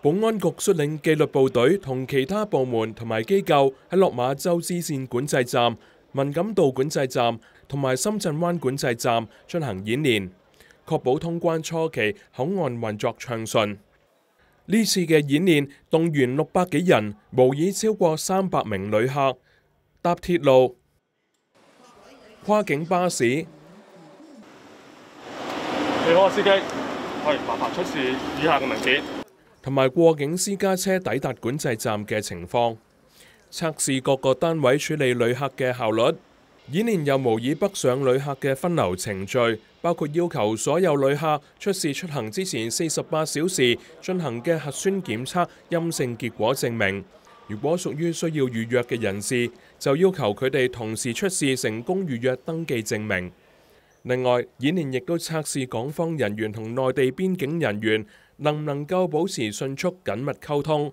保安局率领纪律部队同其他部门同埋机构喺落马洲支线管制站、敏感道管制站同埋深圳湾管制站进行演练，确保通关初期口岸运作畅顺。呢次嘅演练动员六百几人，模拟超过三百名旅客搭铁路、跨境巴士。你好，司机，系麻烦出示以下嘅文件。同埋过境私家车抵达管制站嘅情况，测试各个单位处理旅客嘅效率。演练又模拟北上旅客嘅分流程序，包括要求所有旅客出示出行之前四十八小时进行嘅核酸检测阴性结果证明。如果属于需要预约嘅人士，就要求佢哋同时出示成功预约登记证明。另外，演练亦都测试港方人员同内地边境人员。能唔能夠保持迅速緊密溝通，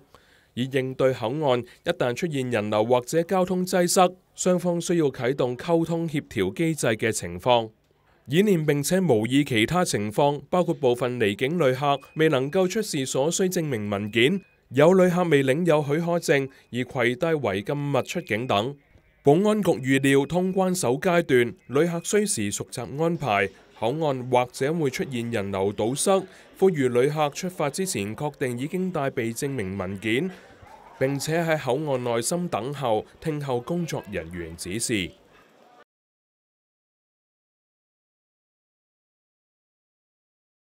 以應對口岸一旦出現人流或者交通擠塞，雙方需要啟動溝通協調機制嘅情況，演练並且模擬其他情況，包括部分離境旅客未能夠出示所需證明文件，有旅客未領有許可證而攜带違禁物出境等。保安局預料通關首階段，旅客需時熟習安排。口岸或者会出现人流堵塞，呼吁旅客出发之前确定已经带备证明文件，并且喺口岸耐心等候，听候工作人员指示。